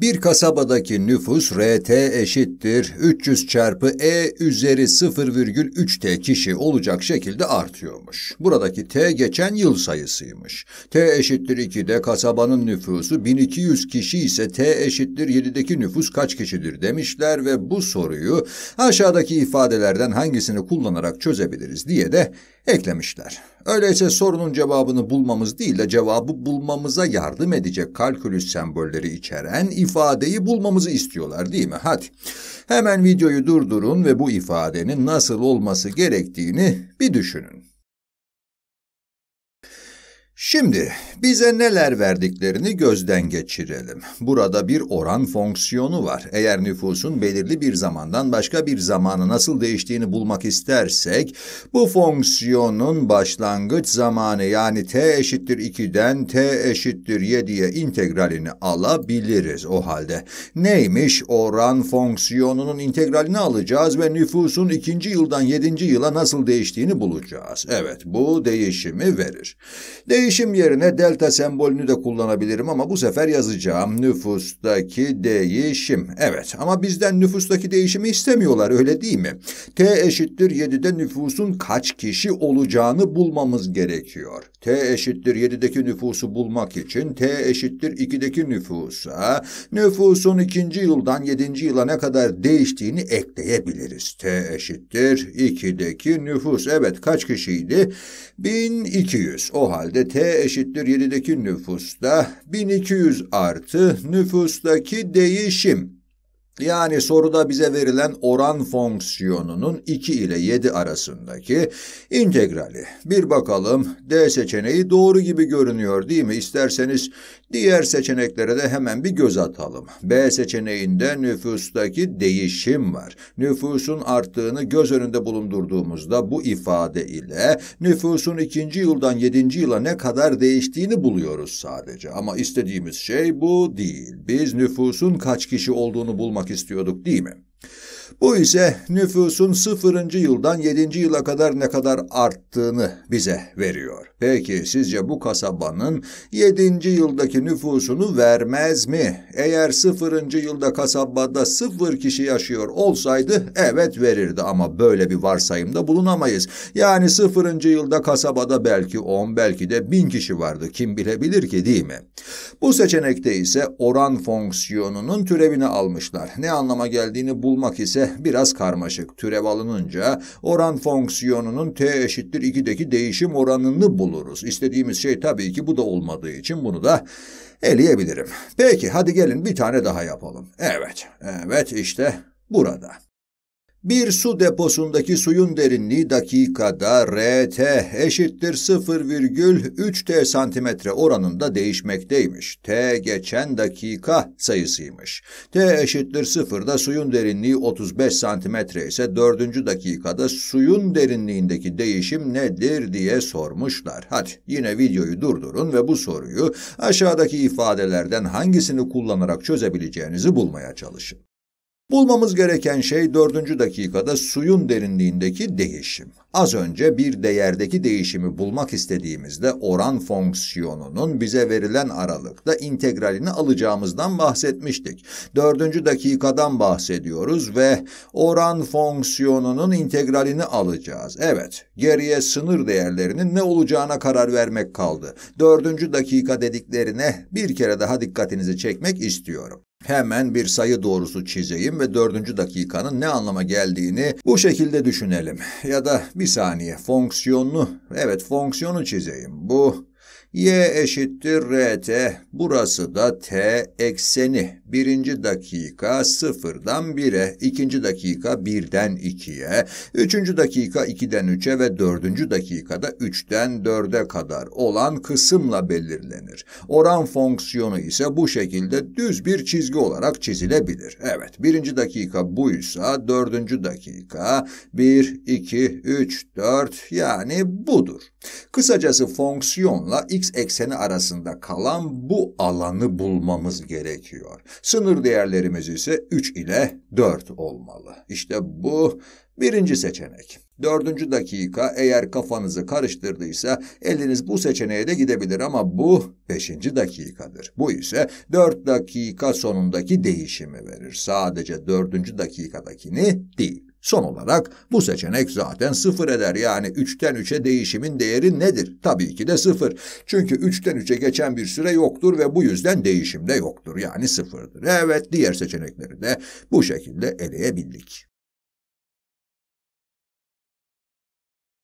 Bir kasabadaki nüfus RT eşittir 300 çarpı E üzeri 0,3T kişi olacak şekilde artıyormuş. Buradaki T geçen yıl sayısıymış. T eşittir 2'de kasabanın nüfusu 1200 kişi ise T eşittir 7'deki nüfus kaç kişidir demişler ve bu soruyu aşağıdaki ifadelerden hangisini kullanarak çözebiliriz diye de eklemişler. Öyleyse sorunun cevabını bulmamız değil de cevabı bulmamıza yardım edecek kalkülüs sembolleri içeren ifade ifadeyi bulmamızı istiyorlar değil mi? Hadi hemen videoyu durdurun ve bu ifadenin nasıl olması gerektiğini bir düşünün. Şimdi bize neler verdiklerini gözden geçirelim. Burada bir oran fonksiyonu var. Eğer nüfusun belirli bir zamandan başka bir zamana nasıl değiştiğini bulmak istersek, bu fonksiyonun başlangıç zamanı yani t eşittir 2'den t eşittir 7'ye integralini alabiliriz o halde. Neymiş oran fonksiyonunun integralini alacağız ve nüfusun ikinci yıldan yedinci yıla nasıl değiştiğini bulacağız. Evet bu değişimi verir. Değiş Değişim yerine delta sembolünü de kullanabilirim ama bu sefer yazacağım. Nüfustaki değişim. Evet ama bizden nüfustaki değişimi istemiyorlar öyle değil mi? T eşittir 7'de nüfusun kaç kişi olacağını bulmamız gerekiyor. T eşittir 7'deki nüfusu bulmak için T eşittir 2'deki nüfusa nüfusun 2. yıldan 7. yıla ne kadar değiştiğini ekleyebiliriz. T eşittir 2'deki nüfus. Evet kaç kişiydi? 1200. O halde T T eşittir 7'deki nüfusta 1200 artı nüfustaki değişim yani soruda bize verilen oran fonksiyonunun 2 ile 7 arasındaki integrali. Bir bakalım D seçeneği doğru gibi görünüyor değil mi? İsterseniz diğer seçeneklere de hemen bir göz atalım. B seçeneğinde nüfustaki değişim var. Nüfusun arttığını göz önünde bulundurduğumuzda bu ifade ile nüfusun 2. yıldan 7. yıla ne kadar değiştiğini buluyoruz sadece. Ama istediğimiz şey bu değil. Biz nüfusun kaç kişi olduğunu bulmak istiyorduk değil mi? Bu ise nüfusun 0. yıldan 7. yıla kadar ne kadar arttığını bize veriyor. Peki sizce bu kasabanın 7. yıldaki nüfusunu vermez mi? Eğer 0. yılda kasabada 0 kişi yaşıyor olsaydı evet verirdi ama böyle bir varsayımda bulunamayız. Yani 0. yılda kasabada belki 10 belki de 1000 kişi vardı kim bilebilir ki değil mi? Bu seçenekte ise oran fonksiyonunun türevini almışlar. Ne anlama geldiğini bulmak ise biraz karmaşık. Türev alınınca oran fonksiyonunun t eşittir 2'deki değişim oranını buluruz. İstediğimiz şey tabii ki bu da olmadığı için bunu da eleyebilirim. Peki hadi gelin bir tane daha yapalım. Evet, evet işte burada. Bir su deposundaki suyun derinliği dakikada RT eşittir 0,3T santimetre oranında değişmekteymiş. T geçen dakika sayısıymış. T eşittir 0'da suyun derinliği 35 santimetre ise 4. dakikada suyun derinliğindeki değişim nedir diye sormuşlar. Hadi yine videoyu durdurun ve bu soruyu aşağıdaki ifadelerden hangisini kullanarak çözebileceğinizi bulmaya çalışın. Bulmamız gereken şey dördüncü dakikada suyun derinliğindeki değişim. Az önce bir değerdeki değişimi bulmak istediğimizde oran fonksiyonunun bize verilen aralıkta integralini alacağımızdan bahsetmiştik. Dördüncü dakikadan bahsediyoruz ve oran fonksiyonunun integralini alacağız. Evet, geriye sınır değerlerinin ne olacağına karar vermek kaldı. Dördüncü dakika dediklerine bir kere daha dikkatinizi çekmek istiyorum. Hemen bir sayı doğrusu çizeyim ve dördüncü dakikanın ne anlama geldiğini bu şekilde düşünelim. Ya da bir saniye fonksiyonu evet fonksiyonu çizeyim. Bu Y eşittir RT. Burası da T ekseni. Birinci dakika sıfırdan bire, ikinci dakika birden ikiye, üçüncü dakika ikiden üçe ve dördüncü dakikada üçten dörde kadar olan kısımla belirlenir. Oran fonksiyonu ise bu şekilde düz bir çizgi olarak çizilebilir. Evet, birinci dakika buysa dördüncü dakika bir, iki, üç, dört yani budur. Kısacası fonksiyonla iki x ekseni arasında kalan bu alanı bulmamız gerekiyor. Sınır değerlerimiz ise 3 ile 4 olmalı. İşte bu Birinci seçenek. Dördüncü dakika eğer kafanızı karıştırdıysa eliniz bu seçeneğe de gidebilir ama bu beşinci dakikadır. Bu ise dört dakika sonundaki değişimi verir. Sadece dördüncü dakikadakini değil. Son olarak bu seçenek zaten sıfır eder. Yani 3'ten 3'e değişimin değeri nedir? Tabii ki de sıfır. Çünkü 3'ten 3'e geçen bir süre yoktur ve bu yüzden değişim de yoktur. Yani sıfırdır. Evet diğer seçenekleri de bu şekilde eleyebildik.